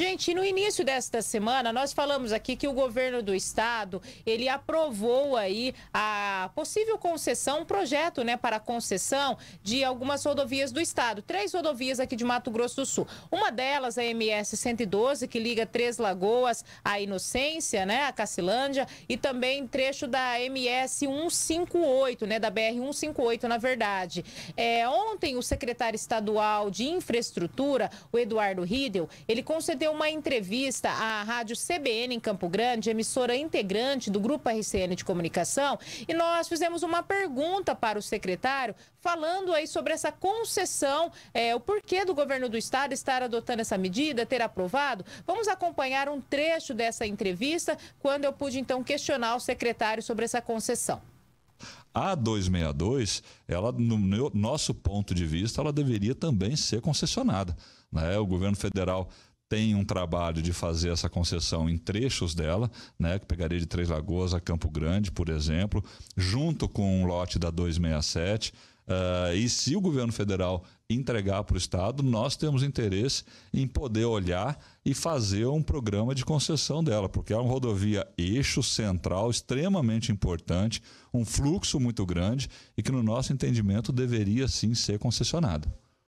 Gente, no início desta semana nós falamos aqui que o governo do estado, ele aprovou aí a possível concessão, um projeto, né, para concessão de algumas rodovias do estado, três rodovias aqui de Mato Grosso do Sul. Uma delas a MS 112, que liga Três Lagoas à Inocência, né, a Cacilândia, e também trecho da MS 158, né, da BR 158, na verdade. É, ontem o secretário estadual de Infraestrutura, o Eduardo Riedel, ele concedeu deu uma entrevista à rádio CBN em Campo Grande, emissora integrante do Grupo RCN de Comunicação, e nós fizemos uma pergunta para o secretário falando aí sobre essa concessão, é, o porquê do governo do estado estar adotando essa medida, ter aprovado. Vamos acompanhar um trecho dessa entrevista, quando eu pude então questionar o secretário sobre essa concessão. A 262, ela, no meu, nosso ponto de vista, ela deveria também ser concessionada. Né? O governo federal tem um trabalho de fazer essa concessão em trechos dela, né, que pegaria de Três Lagoas a Campo Grande, por exemplo, junto com um lote da 267. Uh, eh, e se o governo federal entregar para o Estado, nós temos interesse em poder olhar e fazer um programa de concessão dela, porque é uma rodovia eixo central, extremamente importante, um fluxo muito grande e que, no nosso entendimento, deveria sim ser concessionada.